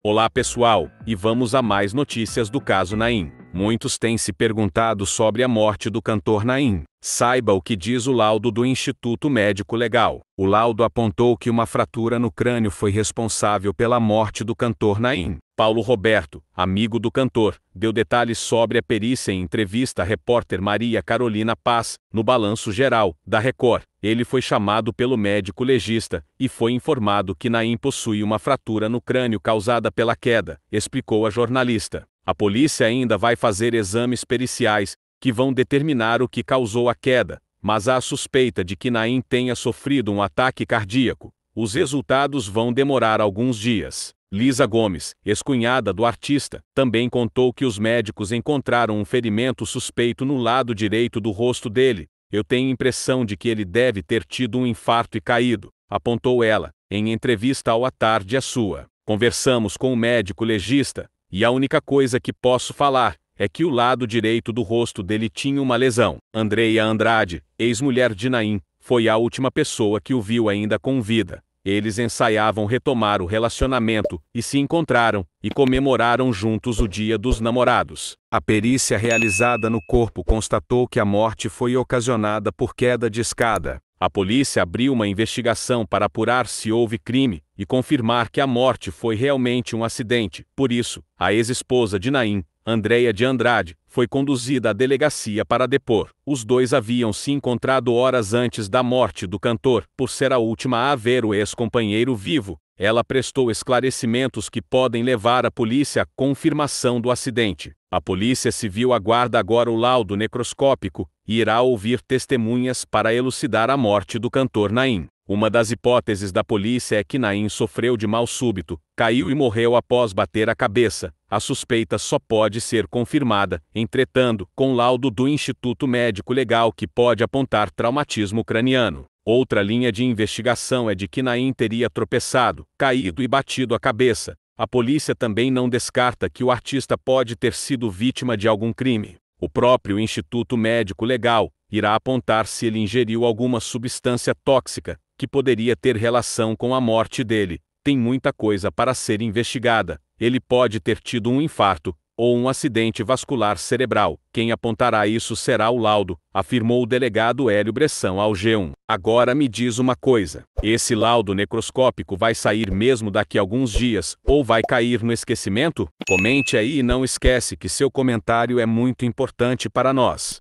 Olá pessoal, e vamos a mais notícias do caso Naim. Muitos têm se perguntado sobre a morte do cantor Naim. Saiba o que diz o laudo do Instituto Médico Legal. O laudo apontou que uma fratura no crânio foi responsável pela morte do cantor Naim. Paulo Roberto, amigo do cantor, deu detalhes sobre a perícia em entrevista à repórter Maria Carolina Paz, no Balanço Geral, da Record. Ele foi chamado pelo médico legista e foi informado que Naim possui uma fratura no crânio causada pela queda, explicou a jornalista. A polícia ainda vai fazer exames periciais que vão determinar o que causou a queda, mas há suspeita de que Naim tenha sofrido um ataque cardíaco. Os resultados vão demorar alguns dias. Lisa Gomes, ex-cunhada do artista, também contou que os médicos encontraram um ferimento suspeito no lado direito do rosto dele. Eu tenho impressão de que ele deve ter tido um infarto e caído, apontou ela, em entrevista ao A Tarde é Sua. Conversamos com o médico legista, e a única coisa que posso falar é que o lado direito do rosto dele tinha uma lesão. Andreia Andrade, ex-mulher de Naim, foi a última pessoa que o viu ainda com vida. Eles ensaiavam retomar o relacionamento e se encontraram e comemoraram juntos o Dia dos Namorados. A perícia realizada no corpo constatou que a morte foi ocasionada por queda de escada. A polícia abriu uma investigação para apurar se houve crime e confirmar que a morte foi realmente um acidente. Por isso, a ex-esposa de Naim Andréia de Andrade, foi conduzida à delegacia para depor. Os dois haviam se encontrado horas antes da morte do cantor, por ser a última a ver o ex-companheiro vivo. Ela prestou esclarecimentos que podem levar a polícia à confirmação do acidente. A Polícia Civil aguarda agora o laudo necroscópico e irá ouvir testemunhas para elucidar a morte do cantor Naim. Uma das hipóteses da polícia é que Naim sofreu de mal súbito, caiu e morreu após bater a cabeça. A suspeita só pode ser confirmada, entretanto, com laudo do Instituto Médico Legal que pode apontar traumatismo craniano. Outra linha de investigação é de que Naim teria tropeçado, caído e batido a cabeça. A polícia também não descarta que o artista pode ter sido vítima de algum crime. O próprio Instituto Médico Legal, irá apontar se ele ingeriu alguma substância tóxica, que poderia ter relação com a morte dele. Tem muita coisa para ser investigada. Ele pode ter tido um infarto ou um acidente vascular cerebral. Quem apontará isso será o laudo, afirmou o delegado Hélio Bressão ao G1. Agora me diz uma coisa: esse laudo necroscópico vai sair mesmo daqui a alguns dias ou vai cair no esquecimento? Comente aí e não esquece que seu comentário é muito importante para nós.